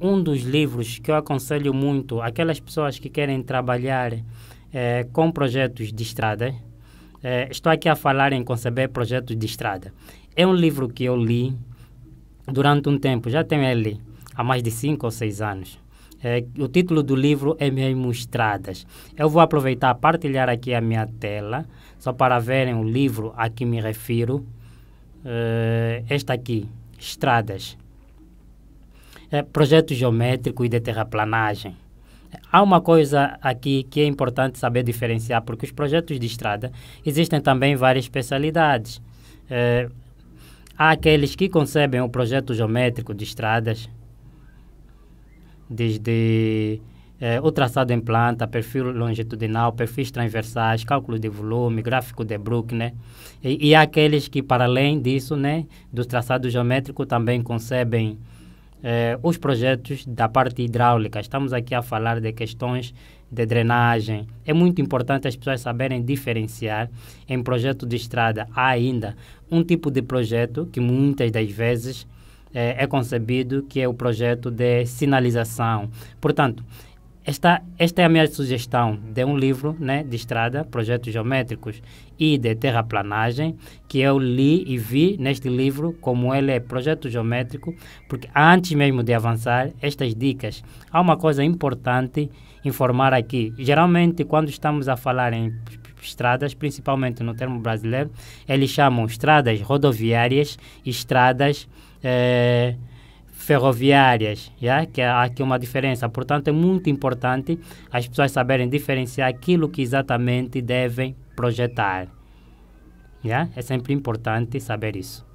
um dos livros que eu aconselho muito aquelas pessoas que querem trabalhar é, com projetos de estrada. É, estou aqui a falar em conceber projetos de estrada. É um livro que eu li durante um tempo, já tenho ele há mais de 5 ou 6 anos. É, o título do livro é mesmo Estradas. Eu vou aproveitar partilhar aqui a minha tela, só para verem o livro a que me refiro. Uh, esta aqui, Estradas é, projeto geométrico e de terraplanagem. Há uma coisa aqui que é importante saber diferenciar, porque os projetos de estrada existem também várias especialidades. É, há aqueles que concebem o projeto geométrico de estradas, desde é, o traçado em planta, perfil longitudinal, perfis transversais, cálculo de volume, gráfico de Bruckner. Né? E, e há aqueles que, para além disso, né, do traçado geométrico, também concebem eh, os projetos da parte hidráulica. Estamos aqui a falar de questões de drenagem. É muito importante as pessoas saberem diferenciar em projeto de estrada. Há ainda um tipo de projeto que muitas das vezes é, é concebido que é o projeto de sinalização. Portanto, esta, esta é a minha sugestão de um livro né, de estrada, Projetos Geométricos e de Terraplanagem, que eu li e vi neste livro como ele é projeto geométrico, porque antes mesmo de avançar estas dicas, há uma coisa importante informar aqui. Geralmente, quando estamos a falar em estradas, principalmente no termo brasileiro, eles chamam estradas rodoviárias, estradas... Eh, ferroviárias, já que há é aqui uma diferença. Portanto, é muito importante as pessoas saberem diferenciar aquilo que exatamente devem projetar. Já É sempre importante saber isso.